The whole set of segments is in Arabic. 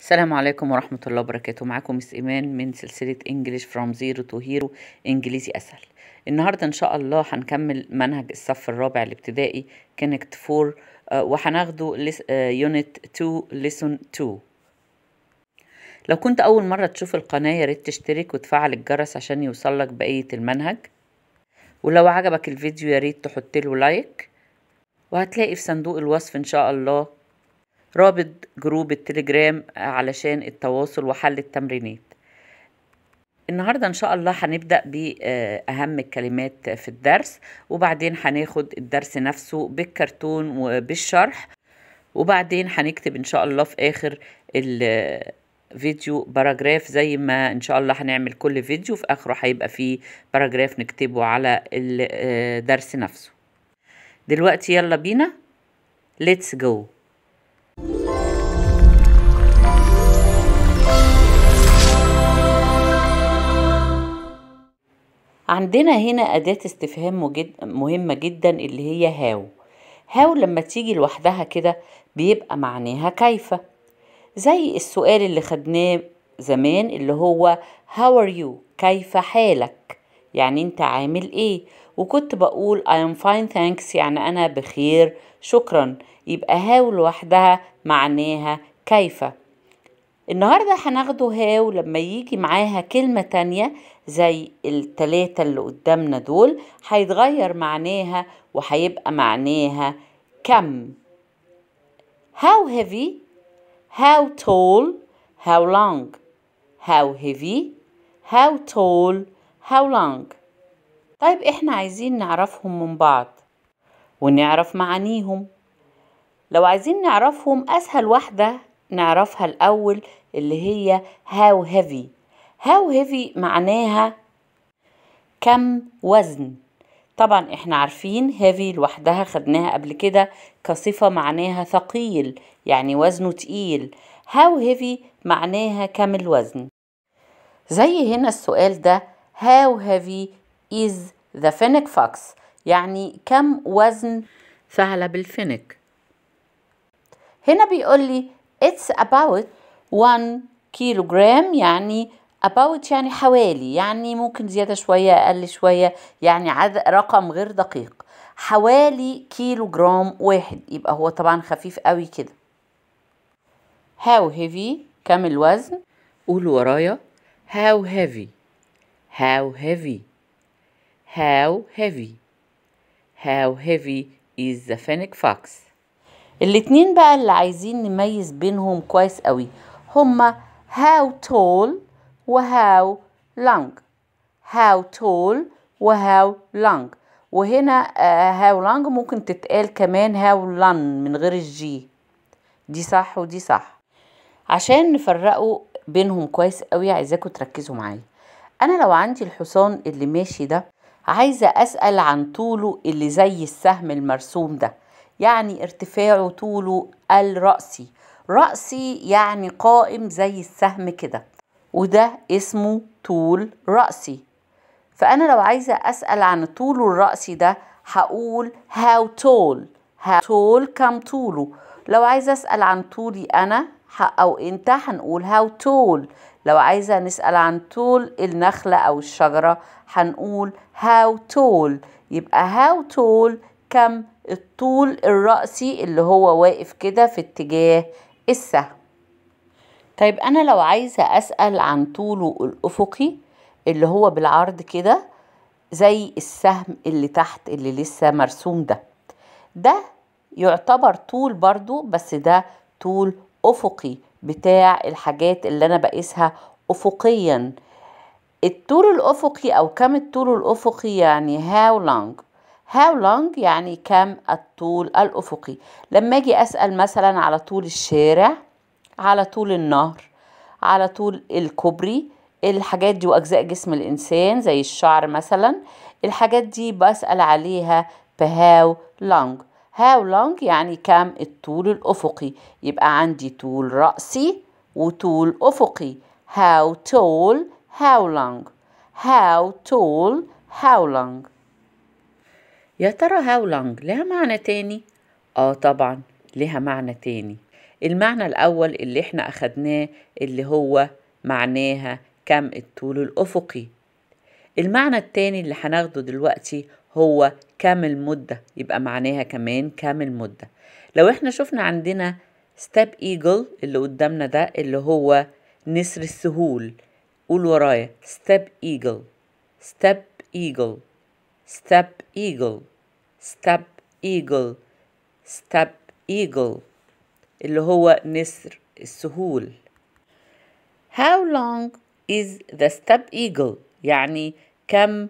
السلام عليكم ورحمة الله وبركاته معاكم مس إيمان من سلسلة انجلش فروم زيرو تو هيرو انجليزي أسهل النهاردة إن شاء الله هنكمل منهج الصف الرابع الابتدائي كونكت فور آه، وهناخده يونت تو ليسون تو لو كنت أول مرة تشوف القناة يا ريت تشترك وتفعل الجرس عشان يوصلك بقية المنهج ولو عجبك الفيديو يا ريت تحط له لايك وهتلاقي في صندوق الوصف إن شاء الله رابط جروب التليجرام علشان التواصل وحل التمرينات النهاردة إن شاء الله هنبدأ بأهم الكلمات في الدرس وبعدين هناخد الدرس نفسه بالكرتون وبالشرح وبعدين هنكتب إن شاء الله في آخر الفيديو باراجراف زي ما إن شاء الله هنعمل كل فيديو في آخره هيبقى فيه باراجراف نكتبه على الدرس نفسه دلوقتي يلا بينا let's go عندنا هنا أداة استفهام مجد مهمة جدا اللي هي هاو هاو لما تيجي لوحدها كده بيبقى معناها كيف زي السؤال اللي خدناه زمان اللي هو how are you كيف حالك يعني انت عامل ايه وكنت بقول I am fine thanks يعني انا بخير شكرا يبقى هاو لوحدها معناها كيف النهاردة هناخده هاو لما يجي معاها كلمة تانية زي التلاتة اللي قدامنا دول هيتغير معناها وهيبقى معناها كم how heavy how tall how long how heavy how tall how long طيب احنا عايزين نعرفهم من بعض ونعرف معانيهم لو عايزين نعرفهم اسهل واحده نعرفها الاول اللي هي هاو هيفي هاو هيفي معناها كم وزن طبعا احنا عارفين هيفي لوحدها خدناها قبل كده كصفة معناها ثقيل يعني وزنه تقيل هاو هيفي معناها كم الوزن زي هنا السؤال ده هاو هيفي از ذا فينك فاكس يعني كم وزن ثعلب الفينك هنا بيقول لي it's about 1 كيلو جرام يعني about يعني حوالي يعني ممكن زيادة شوية أقل شوية يعني عد رقم غير دقيق حوالي كيلو جرام واحد يبقى هو طبعا خفيف قوي كده how heavy كم الوزن قولوا ورايا how heavy how heavy how heavy how heavy is the fennec fox الاتنين بقى اللي عايزين نميز بينهم كويس قوي هما how tall و how long how tall و how long وهنا how آه، long ممكن تتقال كمان how long من غير الجي دي صح ودي صح عشان نفرقوا بينهم كويس قوي عايزاكم تركزوا معايا انا لو عندي الحصان اللي ماشي ده عايزه اسال عن طوله اللي زي السهم المرسوم ده يعني ارتفاعه طوله الراسي رأسي يعني قائم زي السهم كده وده اسمه طول رأسي فأنا لو عايزة أسأل عن طول الرأس ده هقول how tall how tall كم طوله لو عايزة أسأل عن طولي أنا أو أنت هنقول how tall لو عايزة نسأل عن طول النخلة أو الشجرة هنقول how tall يبقى how tall كم الطول الرأسي اللي هو واقف كده في اتجاه السهم طيب أنا لو عايزة أسأل عن طوله الأفقي اللي هو بالعرض كده زي السهم اللي تحت اللي لسه مرسوم ده ده يعتبر طول برضو بس ده طول أفقي بتاع الحاجات اللي أنا بقيسها أفقيا الطول الأفقي أو كم الطول الأفقي يعني how long هاو لونج يعني كم الطول الأفقي لما أجي أسأل مثلا على طول الشارع على طول النهر على طول الكوبري الحاجات دي وأجزاء جسم الإنسان زي الشعر مثلا الحاجات دي بسأل عليها بهاو لونج هاو لونج يعني كم الطول الأفقي يبقى عندي طول رأسي وطول أفقي هاو tall هاو لونج هاو tall هاو لونج يا ترى هاو لونج لها معنى تاني؟ آه طبعا لها معنى تاني المعنى الأول اللي احنا أخدناه اللي هو معناها كم الطول الأفقي المعنى التاني اللي هناخده دلوقتي هو كم المدة يبقى معناها كمان كم المدة لو احنا شفنا عندنا ستاب ايجل اللي قدامنا ده اللي هو نسر السهول قول ورايا ستاب ايجل ستاب ايجل step eagle step eagle step eagle اللي هو نسر السهول how long is the step eagle يعني كم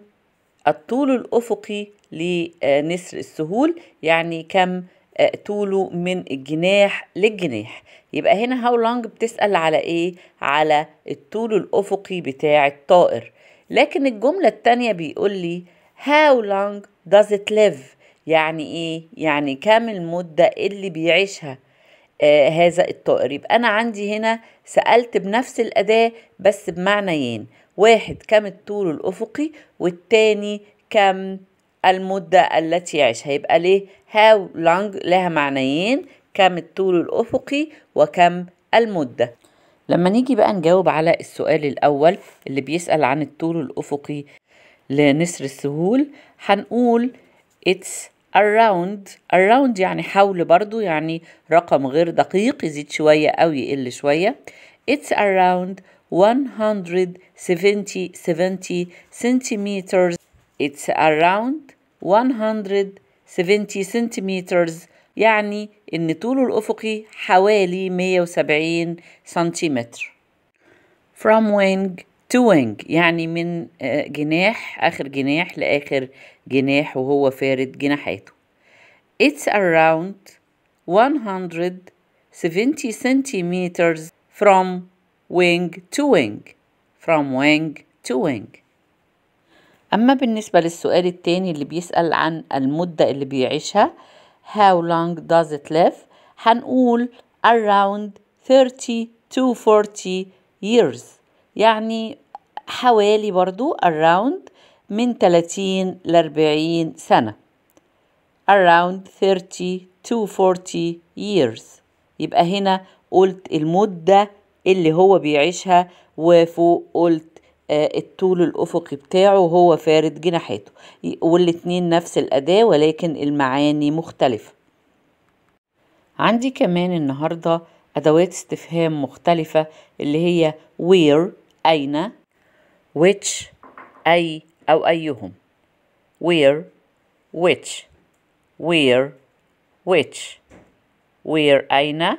الطول الأفقي لنسر السهول يعني كم آه، طوله من الجناح للجناح يبقى هنا how long بتسأل على ايه على الطول الأفقي بتاع الطائر لكن الجملة التانية بيقول لي How long does it live يعني ايه يعني كم المدة اللي بيعيشها آه هذا الطائر يبقى انا عندي هنا سألت بنفس الأداة بس بمعنيين واحد كم الطول الأفقي والتاني كم المدة التي يعيشها يبقى ليه how long لها معنيين كم الطول الأفقي وكم المدة لما نيجي بقى نجاوب على السؤال الأول اللي بيسأل عن الطول الأفقي لنسر السهول هنقول it's around around يعني حول برضو يعني رقم غير دقيق يزيد شوية أو يقل شوية it's around 170 centimeters it's around 170 centimeters يعني إن طوله الأفقي حوالي 170 سنتيمتر from wing تو وينج يعني من آه، جناح آخر جناح لآخر جناح وهو فارد جناحاته It's around 170 centimeters from wing to wing from wing to wing أما بالنسبة للسؤال الثاني اللي بيسأل عن المدة اللي بيعيشها how long does it live هنقول around 30 to 40 years يعني حوالي برضو around من 30 ل 40 سنة around 30 to 40 years يبقى هنا قلت المدة اللي هو بيعيشها وفوق قلت آه، الطول الأفقي بتاعه وهو فارد جناحاته والاتنين نفس الأداة ولكن المعاني مختلفة عندي كمان النهاردة أدوات استفهام مختلفة اللي هي where أين which أي أو أيهم where which where which where أين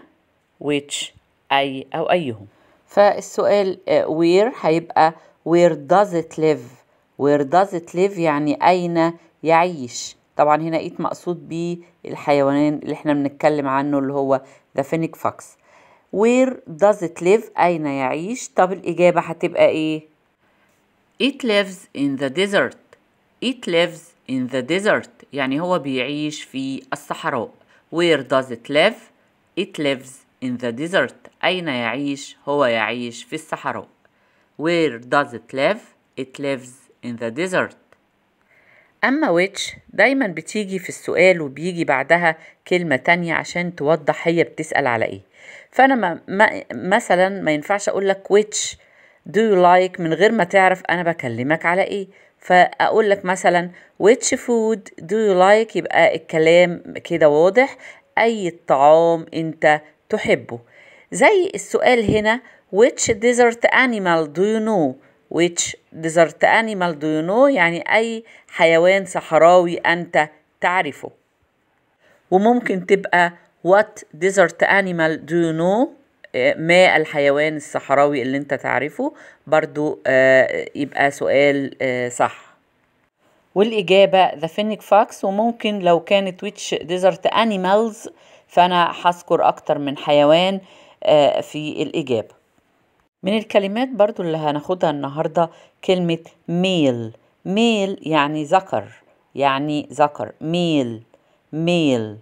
which أي أو أيهم فالسؤال آه، where هيبقى where does it live where does it live يعني أين يعيش طبعا هنا ايه مقصود بيه الحيوان اللي احنا بنتكلم عنه اللي هو the phoenix fox where does it live أين يعيش طب الإجابة هتبقى إيه It lives in the desert. It lives in the desert. يعني هو بيعيش في الصحراء. Where does it live? It lives in the desert. أين يعيش؟ هو يعيش في الصحراء. Where does it live? It lives in the desert. أما which دايما بتيجي في السؤال وبيجي بعدها كلمة تانية عشان توضح هي بتسأل على إيه فأنا ما مثلا ما ينفعش أقول لك which do you like من غير ما تعرف أنا بكلمك على إيه فأقول لك مثلا which food do you like يبقى الكلام كده واضح أي طعام أنت تحبه زي السؤال هنا which desert animal do you know which desert animal do you know يعني أي حيوان صحراوي أنت تعرفه وممكن تبقى what desert animal do you know ما الحيوان الصحراوي اللي انت تعرفه برضو آه، يبقى سؤال آه، صح والإجابة ذا فينيك فاكس وممكن لو كانت ويتش ديزرت انيمالز فأنا هذكر أكتر من حيوان آه، في الإجابة من الكلمات برضو اللي هناخدها النهاردة كلمة ميل ميل يعني ذكر يعني ذكر ميل ميل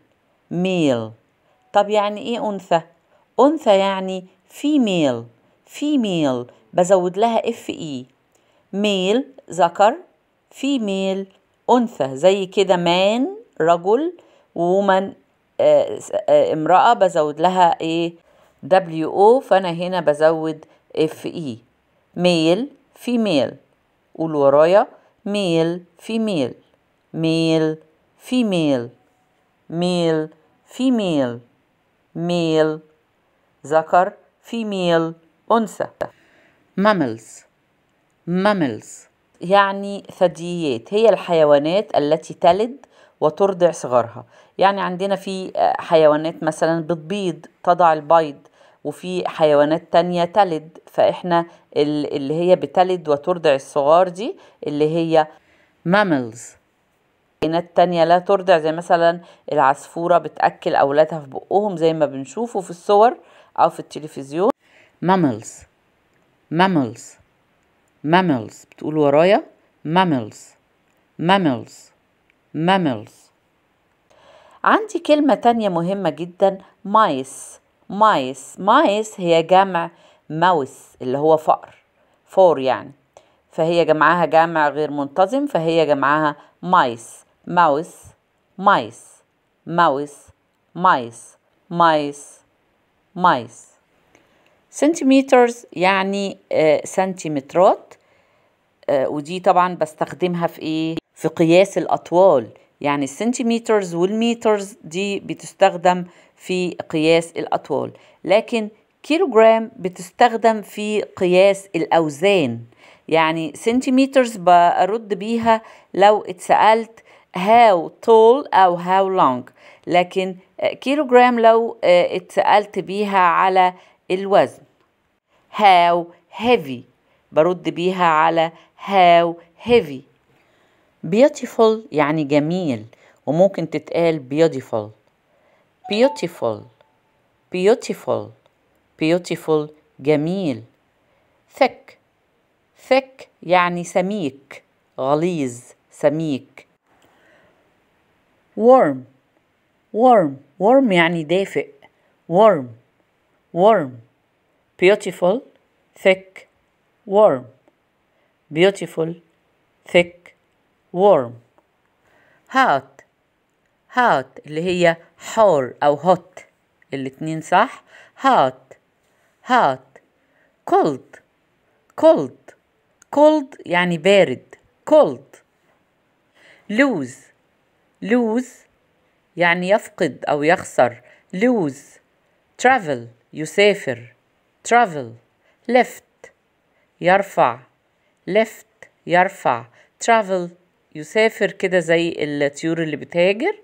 ميل طب يعني ايه أنثى أنثى يعني female female بزود لها اف اي e. male ذكر female أنثى زي كده man رجل وومن آه، آه، امرأة بزود لها ايه دبليو او فأنا هنا بزود اف اي e. male female قول ورايا male female male female male female male ذكر female أنثى mammals mammals يعني ثدييات هي الحيوانات التي تلد وترضع صغارها يعني عندنا في آه، حيوانات مثلا بتبيض تضع البيض وفي حيوانات تانية تلد فإحنا اللي هي بتلد وترضع الصغار دي اللي هي ماملز كائنات تانية لا ترضع زي مثلا العصفورة بتأكل أولادها في بقهم زي ما بنشوفه في الصور أو في التلفزيون mammals mammals mammals بتقول ورايا mammals mammals mammals عندي كلمة تانية مهمة جدا mice mice mice هي جمع ماوس اللي هو فأر فور يعني فهي جمعها جمع غير منتظم فهي جمعها مايس ماوس مايس ماوس مايس مايس مايس سنتيمترز يعني آه، سنتيمترات آه، ودي طبعا بستخدمها في ايه في قياس الاطوال يعني السنتيمترز والميترز دي بتستخدم في قياس الاطوال لكن جرام بتستخدم في قياس الاوزان يعني سنتيمترز برد بيها لو اتسالت how tall او how long لكن كيلو جرام لو آه، اتسألت بيها على الوزن how heavy برد بيها على how heavy beautiful يعني جميل وممكن تتقال beautiful beautiful beautiful beautiful جميل thick thick يعني سميك غليظ سميك warm warm warm يعني دافئ warm warm beautiful thick warm beautiful thick warm hot hot اللي هي حار أو hot الاتنين صح hot hot cold cold cold يعني بارد cold lose lose يعني يفقد أو يخسر lose travel يسافر travel lift يرفع lift يرفع travel يسافر كده زي الطيور اللي بتهاجر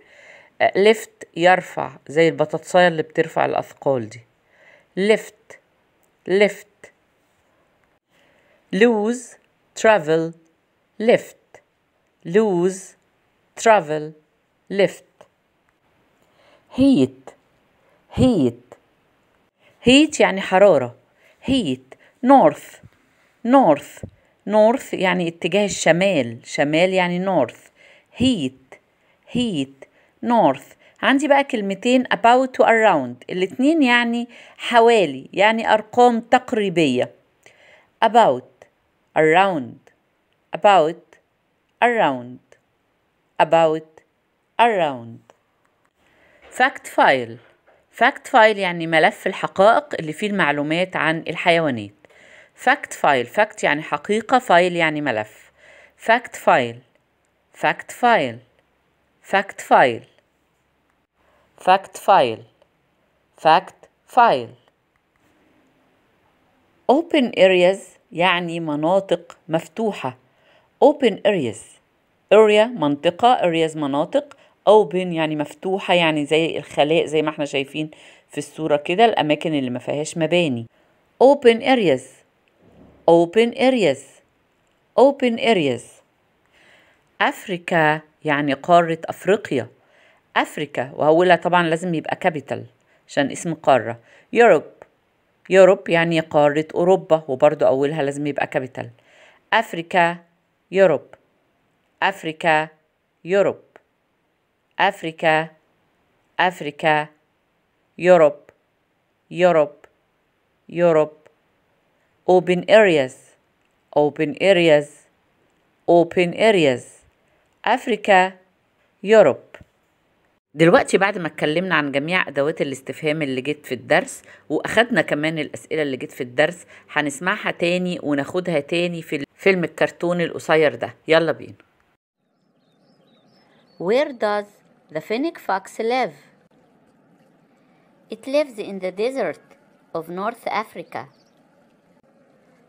lift يرفع زي البطاطساية اللي بترفع الأثقال دي lift lift lose travel lift lose travel lift هيت هيت هيت يعني حرارة هيت نورث نورث نورث يعني اتجاه الشمال شمال يعني نورث هيت هيت نورث عندي بقى كلمتين about و around الاتنين يعني حوالي يعني أرقام تقريبية about around about around about around فاكت فايل فاكت فايل يعني ملف الحقائق اللي فيه المعلومات عن الحيوانات فاكت فايل فاكت يعني حقيقة فايل يعني ملف فاكت فايل فاكت فايل فاكت فايل فاكت فايل فاكت فايل open areas يعني مناطق مفتوحة open areas area منطقة areas مناطق اوبن يعني مفتوحه يعني زي الخلاء زي ما احنا شايفين في الصوره كده الاماكن اللي ما فيهاش مباني open areas open areas open areas افريكا يعني قاره افريقيا افريكا واولها طبعا لازم يبقى كابيتال عشان اسم قاره يوروب يوروب يعني قاره اوروبا وبرضو اولها لازم يبقى كابيتال افريكا يوروب افريكا يوروب أفريكا أفريكا يوروب يوروب يوروب open areas open areas open areas أفريكا يوروب دلوقتي بعد ما اتكلمنا عن جميع أدوات الاستفهام اللي جت في الدرس وأخدنا كمان الأسئلة اللي جت في الدرس هنسمعها تاني وناخدها تاني في فيلم الكرتون القصير ده يلا بينا Where does The fennec fox live. It lives in the desert of North Africa.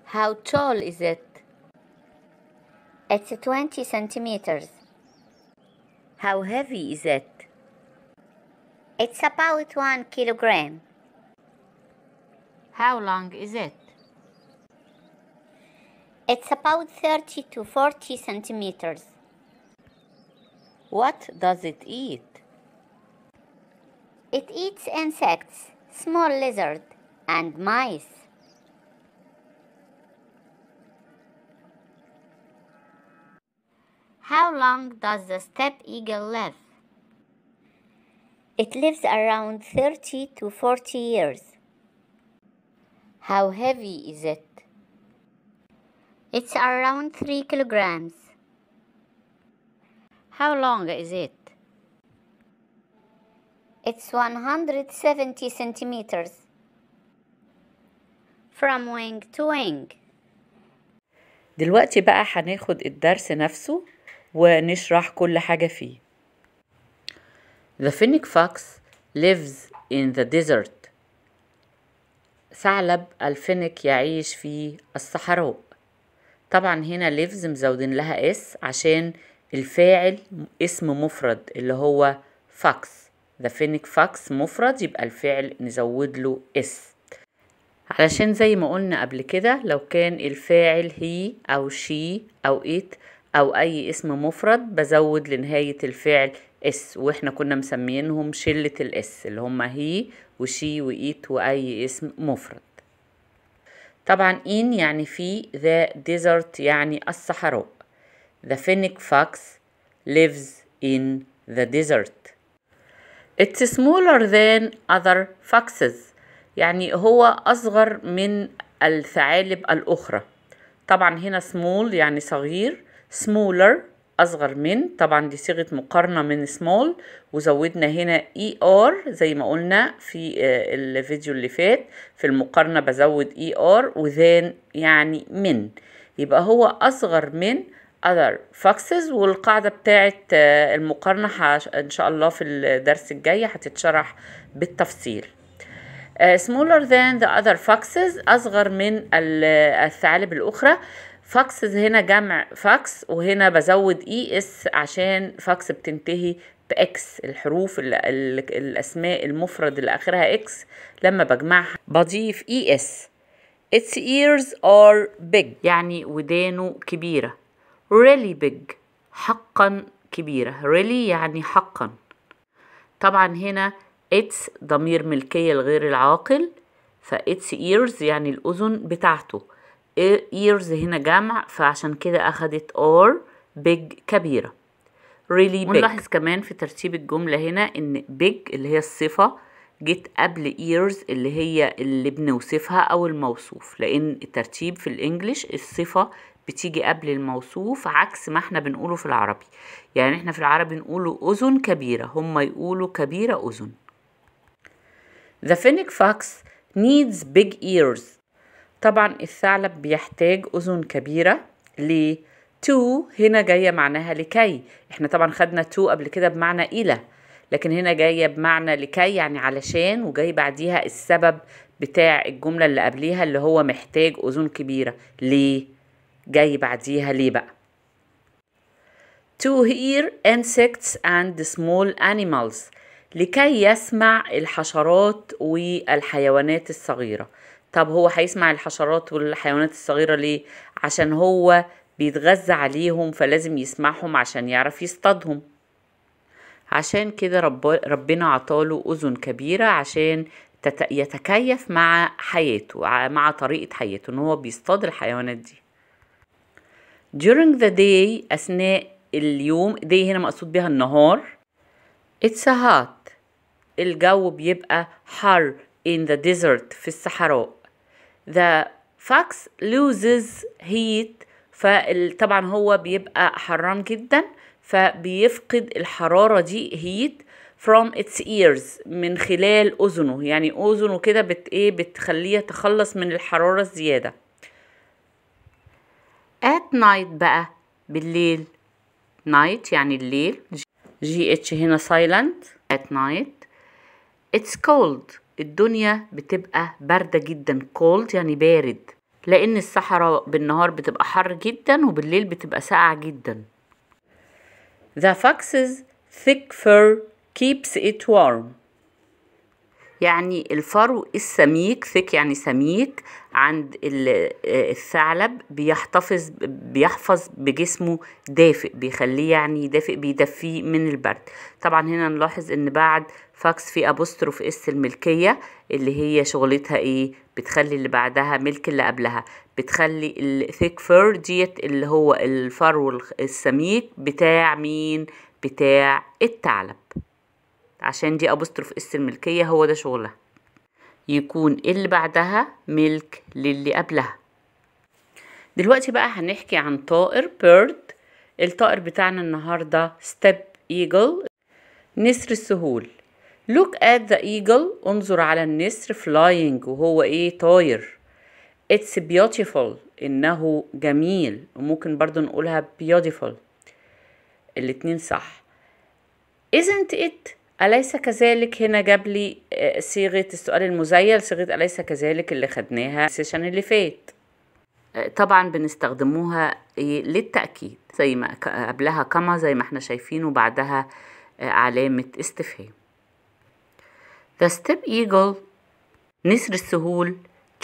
How tall is it? It's 20 centimeters. How heavy is it? It's about 1 kilogram. How long is it? It's about 30 to 40 centimeters. What does it eat? It eats insects, small lizards, and mice. How long does the steppe eagle live? It lives around 30 to 40 years. How heavy is it? It's around 3 kilograms. How long is it? It's 170 centimeters. From wing to wing. دلوقتي بقى هناخد الدرس نفسه ونشرح كل حاجة فيه. The phoenix fox lives in the desert. ثعلب الفينك يعيش في الصحراء. طبعا هنا lives مزودين لها اس عشان الفاعل اسم مفرد اللي هو فاكس ذا فينيك فاكس مفرد يبقى الفعل نزود له اس علشان زي ما قلنا قبل كده لو كان الفاعل هي او شي او ات او اي اسم مفرد بزود لنهاية الفعل اس واحنا كنا مسمينهم شلة الاس اللي هما هي وشي وايت واي اسم مفرد طبعا ان يعني في ذا ديزرت يعني الصحراء The fennec fox lives in the desert. It's smaller than other foxes. يعني هو أصغر من الثعالب الأخرى. طبعا هنا small يعني صغير smaller أصغر من طبعا دي صيغة مقارنة من small وزودنا هنا er زي ما قلنا في آه، الفيديو اللي فات في المقارنة بزود er وذان يعني من يبقى هو أصغر من other foxes والقاعدة بتاعة آه، المقارنة إن شاء الله في الدرس الجاي هتتشرح بالتفصيل آه، smaller than the other foxes أصغر من آه، الثعالب الأخرى فاكسز هنا جمع فاكس وهنا بزود اي e اس عشان فاكس بتنتهي باكس الحروف الاسماء المفرد اللي اخرها اكس لما بجمعها بضيف اي e اس its ears are big يعني ودانه كبيره really big حقا كبيرة really يعني حقا طبعا هنا its ضمير ملكية لغير العاقل ف its ears يعني الأذن بتاعته ears هنا جمع فعشان كده أخدت or big كبيرة really big ونلاحظ كمان في ترتيب الجملة هنا إن big اللي هي الصفة جت قبل ears اللي هي اللي بنوصفها أو الموصوف لأن الترتيب في الإنجليش الصفة بتيجي قبل الموصوف عكس ما احنا بنقوله في العربي يعني احنا في العربي نقوله أذن كبيرة هم يقولوا كبيرة أذن The Phoenix fox needs big ears طبعا الثعلب بيحتاج أذن كبيرة ليه؟ to هنا جاية معناها لكي احنا طبعا خدنا to قبل كده بمعنى إلى لكن هنا جاية بمعنى لكي يعني علشان وجاي بعديها السبب بتاع الجملة اللي قبليها اللي هو محتاج أذن كبيرة ليه؟ جاي بعديها ليه بقى to hear insects and small animals لكي يسمع الحشرات والحيوانات الصغيرة طب هو هيسمع الحشرات والحيوانات الصغيرة ليه؟ عشان هو بيتغذى عليهم فلازم يسمعهم عشان يعرف يصطادهم عشان كده رب ربنا عطاله أذن كبيرة عشان يتكيف مع حياته مع طريقة حياته ان هو بيصطاد الحيوانات دي during the day أثناء اليوم day هنا مقصود بها النهار it's a hot الجو بيبقى حر in the desert في الصحراء the fox loses heat فطبعا هو بيبقى حران جدا فبيفقد الحرارة دي heat from its ears من خلال أذنه يعني أذنه كده بت إيه بتخليه يتخلص من الحرارة الزيادة at night بقى بالليل night يعني الليل جي اتش هنا silent at night it's cold الدنيا بتبقى باردة جدا cold يعني بارد لأن الصحراء بالنهار بتبقى حر جدا وبالليل بتبقى ساقعة جدا The fox's thick fur keeps it warm يعني الفرو السميك ثيك يعني سميك عند الثعلب بيحتفظ بيحفظ بجسمه دافئ بيخليه يعني دافئ بيدفيه من البرد طبعا هنا نلاحظ ان بعد فاكس في ابوستروف اس الملكيه اللي هي شغلتها ايه بتخلي اللي بعدها ملك اللي قبلها بتخلي الثيك فير ديت اللي هو الفرو السميك بتاع مين بتاع الثعلب عشان دي أبوستروف اس الملكية هو ده شغلها يكون اللي بعدها ملك للي قبلها دلوقتي بقى هنحكي عن طائر بيرد الطائر بتاعنا النهاردة ستيب ايجل نسر السهول look at the eagle انظر على النسر flying وهو ايه طاير it's beautiful انه جميل وممكن برضو نقولها beautiful الاتنين صح isn't it أليس كذلك هنا جاب لي آه، صيغة السؤال المزيل صيغة أليس كذلك اللي خدناها السيشن اللي فات آه، طبعا بنستخدموها آه، للتأكيد زي ما قبلها كما زي ما احنا شايفين وبعدها علامة استفهام The step eagle نسر السهول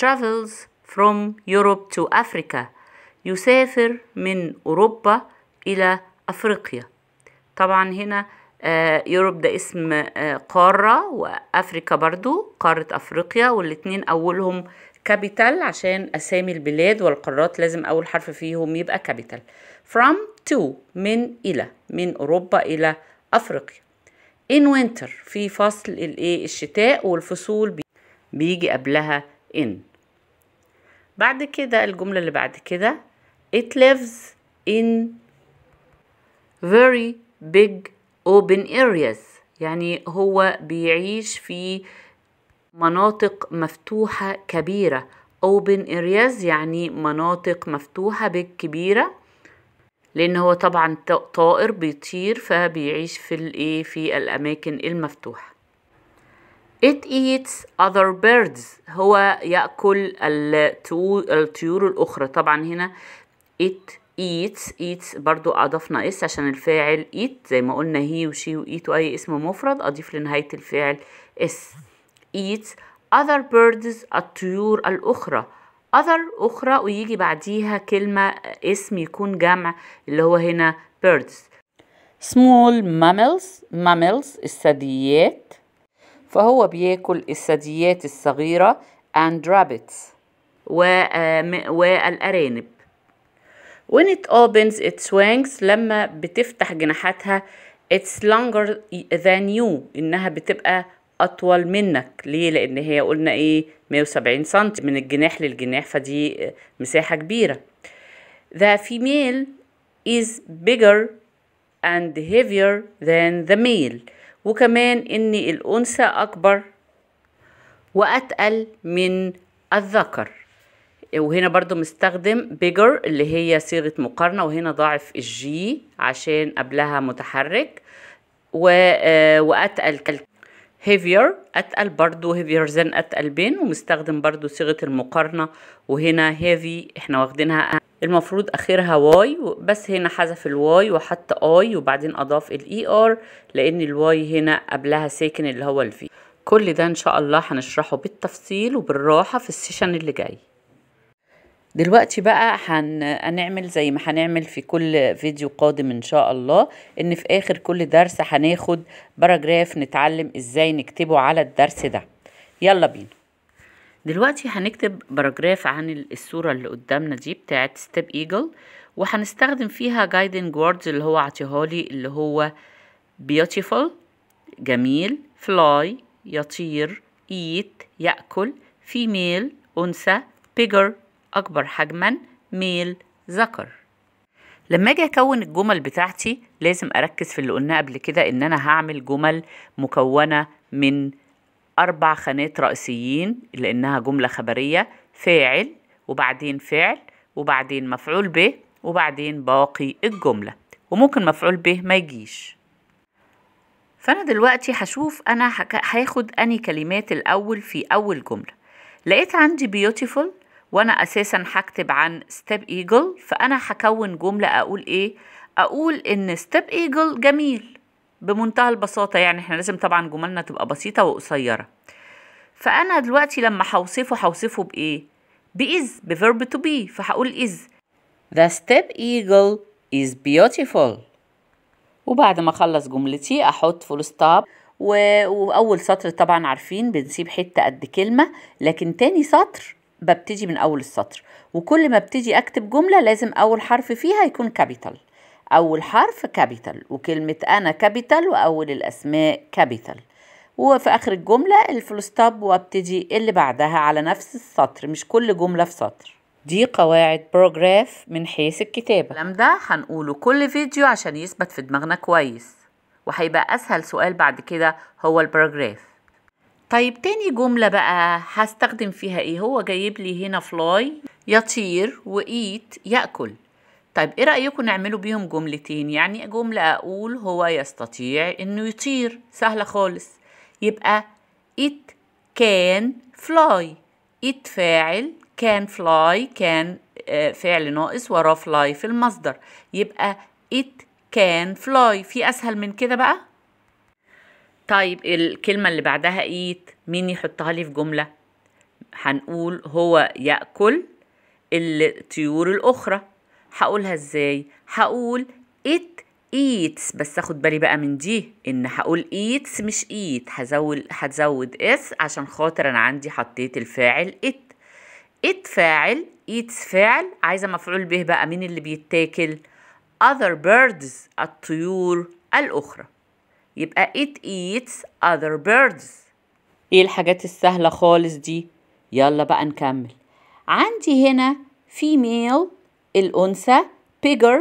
travels from Europe to Africa يسافر من أوروبا إلى أفريقيا طبعا هنا آه، يوروب ده اسم آه، قارة وأفريكا برضو قارة أفريقيا والاتنين أولهم كابيتال عشان أسامي البلاد والقارات لازم أول حرف فيهم يبقى كابيتال from to من إلى من أوروبا إلى أفريقيا in winter في فصل الايه الشتاء والفصول بيجي قبلها in بعد كده الجملة اللي بعد كده it lives in very big open areas يعني هو بيعيش في مناطق مفتوحة كبيرة open areas يعني مناطق مفتوحة بالكبيرة لأن هو طبعا طائر بيطير فبيعيش في الايه في الأماكن المفتوحة It eats other birds هو يأكل الطيور الأخرى طبعا هنا it eat eat برضو اضفنا اس عشان الفاعل eat زي ما قلنا هي وشي وايت واي اسم مفرد اضيف لنهاية الفعل اس eat other birds الطيور الأخرى other أخرى ويجي بعديها كلمة اسم يكون جمع اللي هو هنا birds small mammals mammals الثدييات فهو بياكل الثدييات الصغيرة and rabbits والأرانب آه، when it opens its wings لما بتفتح جناحاتها it's longer than you انها بتبقى اطول منك ليه لان هي قلنا ايه 170 سم من الجناح للجناح فدي مساحه كبيره the female is bigger and heavier than the male وكمان ان الانثى اكبر واتقل من الذكر وهنا برضو مستخدم بيجر اللي هي صيغة مقارنة وهنا ضاعف الجي عشان قبلها متحرك و... آه، وأتقل heavier أتقل برضو heavier than أتقل بين ومستخدم برضو صيغة المقارنة وهنا heavy احنا واخدينها المفروض اخرها واي بس هنا حذف الواي وحط اي وبعدين اضاف الاي ار e لان الواي هنا قبلها ساكن اللي هو الفي كل ده ان شاء الله هنشرحه بالتفصيل وبالراحه في السيشن اللي جاي دلوقتي بقى هنعمل زي ما هنعمل في كل فيديو قادم ان شاء الله ان في اخر كل درس هناخد باراجراف نتعلم ازاي نكتبه على الدرس ده يلا بينا دلوقتي هنكتب باراجراف عن الصورة اللي قدامنا دي بتاعة ستيب ايجل وهنستخدم فيها جايدنج ووردز اللي هو عطيهالي اللي هو بيوتيفول جميل فلاي يطير ايت يأكل فيميل أنثى بيجر أكبر حجما ميل ذكر لما اجي اكون الجمل بتاعتي لازم اركز في اللي قلناه قبل كده ان انا هعمل جمل مكونه من اربع خانات رئيسيين لانها جمله خبريه فاعل وبعدين فعل وبعدين مفعول به وبعدين باقي الجمله وممكن مفعول به ما يجيش فانا دلوقتي هشوف انا هاخد اني كلمات الاول في اول جمله لقيت عندي beautiful وانا اساسا هكتب عن ستيب ايجل فانا هكون جمله اقول ايه اقول ان ستيب ايجل جميل بمنتهى البساطه يعني احنا لازم طبعا جملنا تبقى بسيطه وقصيره فانا دلوقتي لما هوصفه هوصفه بايه باذ بفيرب تو بي فهقول اذ The step eagle is beautiful وبعد ما اخلص جملتي احط فول ستوب واول سطر طبعا عارفين بنسيب حته قد كلمه لكن تاني سطر ببتدي من أول السطر وكل ما ابتدي أكتب جملة لازم أول حرف فيها يكون كابيتال أول حرف كابيتال وكلمة أنا كابيتال وأول الأسماء كابيتال وفي آخر الجملة الفلوستاب وابتدي اللي بعدها على نفس السطر مش كل جملة في سطر دي قواعد بروجراف من حيث الكتابة الكلام ده هنقوله كل فيديو عشان يثبت في دماغنا كويس وهيبقى أسهل سؤال بعد كده هو البروجراف طيب تاني جملة بقى هستخدم فيها ايه هو جايب لي هنا فلاي يطير وإيت يأكل طيب ايه رأيكم نعملوا بيهم جملتين يعني جملة اقول هو يستطيع انه يطير سهلة خالص يبقى it can fly it فاعل can fly كان آه، فعل ناقص وراه fly في المصدر يبقى it can fly في اسهل من كده بقى طيب الكلمة اللي بعدها ايت مين يحطها لي في جملة هنقول هو يأكل الطيور الأخرى هقولها ازاي هقول it eats بس اخد بالي بقى من دي ان هقول eats مش eat هزود هتزود اس عشان خاطر انا عندي حطيت الفاعل it it فاعل eats فاعل عايزه مفعول به بقى مين اللي بيتاكل other birds الطيور الأخرى يبقى it eats other birds ايه الحاجات السهلة خالص دي يلا بقى نكمل عندي هنا female الأنثى bigger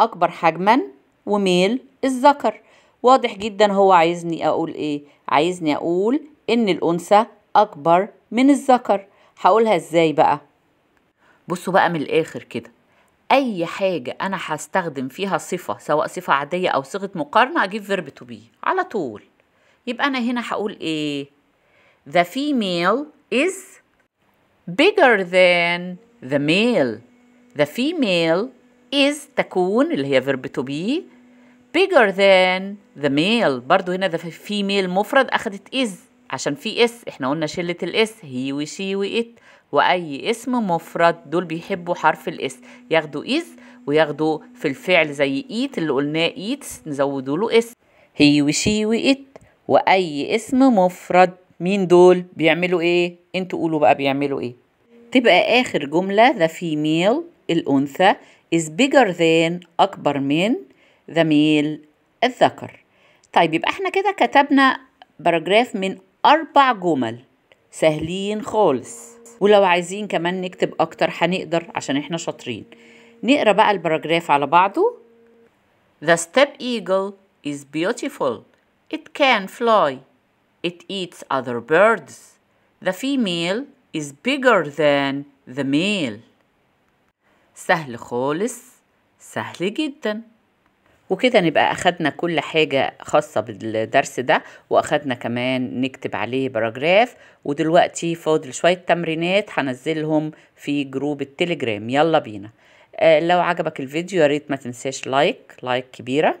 أكبر حجما وميل الذكر واضح جدا هو عايزني أقول إيه عايزني أقول إن الأنثى أكبر من الذكر هقولها إزاي بقى بصوا بقى من الآخر كده اي حاجه انا هستخدم فيها صفه سواء صفه عاديه او صيغه مقارنه اجيب فيرب تو بي على طول يبقى انا هنا هقول ايه the female is bigger than the male the female is تكون اللي هي verb to be bigger than the male برضو هنا the female مفرد أخدت is عشان في اس احنا قلنا شلة الاس هي وشي وإت واي اسم مفرد دول بيحبوا حرف الاس ياخدوا از وياخدوا في الفعل زي ايت اللي قلناه ايت نزودوا له اس هي وشي وات واي اسم مفرد مين دول بيعملوا ايه انتوا قولوا بقى بيعملوا ايه تبقى اخر جمله ذا فيميل الانثى is bigger than اكبر من ذا ميل الذكر طيب يبقى احنا كده كتبنا باراجراف من اربع جمل سهلين خالص ولو عايزين كمان نكتب اكتر هنقدر عشان احنا شاطرين نقرا بقى الباراجراف على بعضه The step eagle is beautiful. It can fly. It eats other birds. The female is bigger than the male. سهل خالص سهل جداً وكده نبقى أخدنا كل حاجة خاصة بالدرس ده وأخدنا كمان نكتب عليه باراجراف ودلوقتي فاضل شوية تمرينات هنزلهم في جروب التليجرام يلا بينا آه لو عجبك الفيديو ياريت ما تنساش لايك لايك كبيرة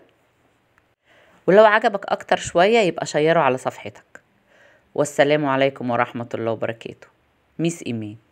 ولو عجبك أكتر شوية يبقى شيره على صفحتك والسلام عليكم ورحمة الله وبركاته ميس إيمان